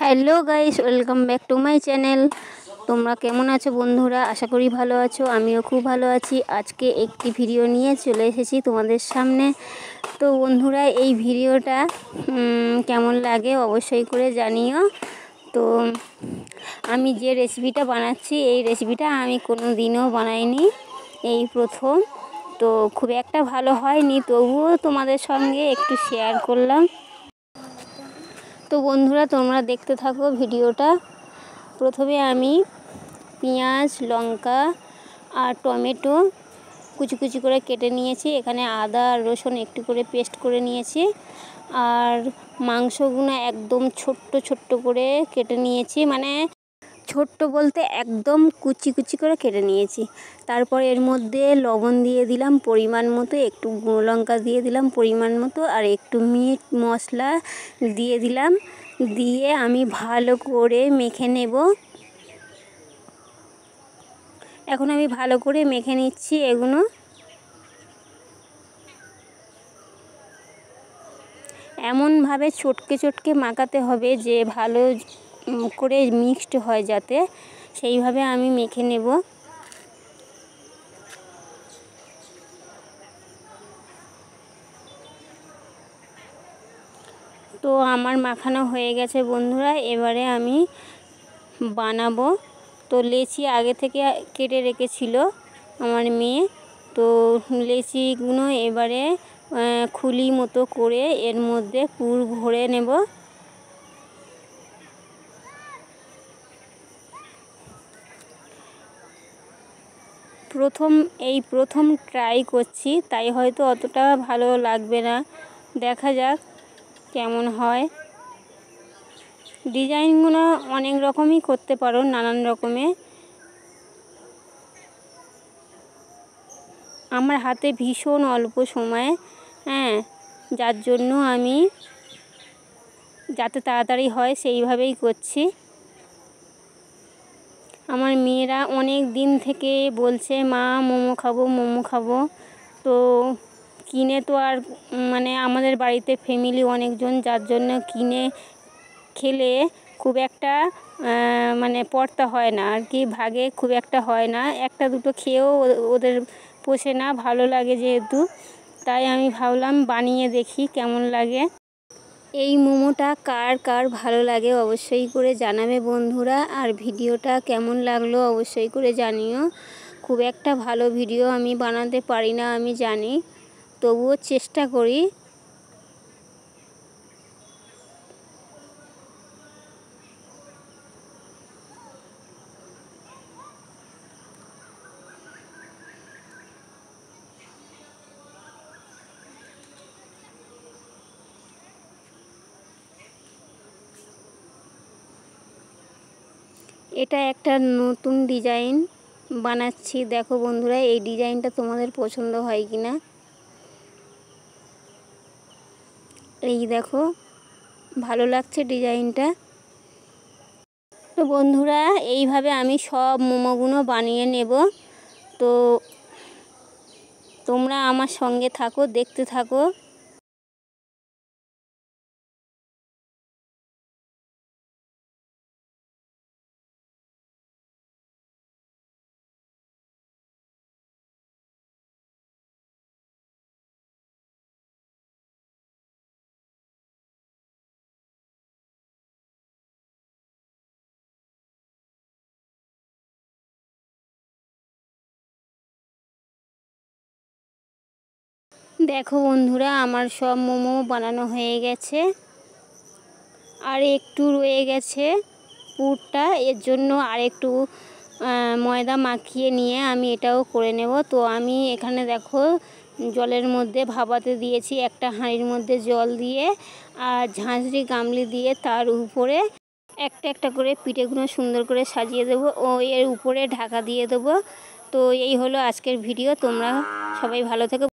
hello guys welcome back to my channel তোমরা কেমন আছো বন্ধুরা আশা করি ভালো আছো আমিও খুব ভালো আছি আজকে একটি ভিডিও নিয়ে চলে এসেছি তোমাদের সামনে তো বন্ধুরা এই ভিডিওটা কেমন লাগে অবশ্যই করে জানিও তো আমি যে রেসিপিটা বানাচ্ছি এই রেসিপিটা আমি কোনো দিনও বানাইনি এই প্রথম তো খুব একটা ভালো হয়নি তবুও তোমাদের সঙ্গে একটু শেয়ার করলাম তো বন্ধুরা তোমরা দেখতে থাকো ভিডিওটা প্রথমে আমি পেঁয়াজ লঙ্কা আর টমেটো কুচি কুচি করে কেটে নিয়েছি এখানে আদা আর রসুন একটু করে পেস্ট করে নিয়েছি আর মাংসগুলো একদম ছোট্ট ছোট্ট করে কেটে নিয়েছি মানে ছোট্ট বলতে একদম কুচি কুচি করে কেটে নিয়েছি তারপর এর মধ্যে লবণ দিয়ে দিলাম পরিমাণ মতো একটু গুঁড়ো লঙ্কা দিয়ে দিলাম পরিমাণ মতো আর একটু মিট মশলা দিয়ে দিলাম দিয়ে আমি ভালো করে মেখে নেব এখন আমি ভালো করে মেখে নিচ্ছি এগুলো এমনভাবে ছটকে ছটকে মাখাতে হবে যে ভালো করে মিক্সড হয় যাতে সেইভাবে আমি মেখে নেব তো আমার মাখানো হয়ে গেছে বন্ধুরা এবারে আমি বানাবো তো লেচি আগে থেকে কেটে রেখেছিল আমার মেয়ে তো লেচিগুলো এবারে খুলি মতো করে এর মধ্যে পুর ভরে নেব প্রথম এই প্রথম ট্রাই করছি তাই হয়তো অতটা ভালো লাগবে না দেখা যাক কেমন হয় ডিজাইনগুলো অনেক রকমই করতে পারো নানান রকমের আমার হাতে ভীষণ অল্প সময়ে হ্যাঁ যার জন্য আমি যাতে তাড়াতাড়ি হয় সেইভাবেই করছি আমার মেয়েরা অনেক দিন থেকে বলছে মা মোমো খাবো মোমো খাবো তো কিনে তো আর মানে আমাদের বাড়িতে ফ্যামিলি অনেকজন যার জন্য কিনে খেলে খুব একটা মানে পড়তা হয় না আর কি ভাগে খুব একটা হয় না একটা দুটো খেয়েও ওদের পোষে না ভালো লাগে যেহেতু তাই আমি ভাবলাম বানিয়ে দেখি কেমন লাগে এই মোমোটা কার কার ভালো লাগে অবশ্যই করে জানাবে বন্ধুরা আর ভিডিওটা কেমন লাগলো অবশ্যই করে জানিও খুব একটা ভালো ভিডিও আমি বানাতে পারি না আমি জানি তবুও চেষ্টা করি এটা একটা নতুন ডিজাইন বানাচ্ছি দেখো বন্ধুরা এই ডিজাইনটা তোমাদের পছন্দ হয় কি না এই দেখো ভালো লাগছে ডিজাইনটা তো বন্ধুরা এইভাবে আমি সব মোমোগুলো বানিয়ে নেব তো তোমরা আমার সঙ্গে থাকো দেখতে থাকো দেখো বন্ধুরা আমার সব মোমো বানানো হয়ে গেছে আর একটু রয়ে গেছে পুরটা এর জন্য আর একটু ময়দা মাখিয়ে নিয়ে আমি এটাও করে নেব তো আমি এখানে দেখো জলের মধ্যে ভাবাতে দিয়েছি একটা হাঁড়ির মধ্যে জল দিয়ে আর ঝাঁঝরি গামলি দিয়ে তার উপরে একটা একটা করে পিঠেগুলো সুন্দর করে সাজিয়ে দেবো ও এর উপরে ঢাকা দিয়ে দেবো তো এই হলো আজকের ভিডিও তোমরা সবাই ভালো থেকে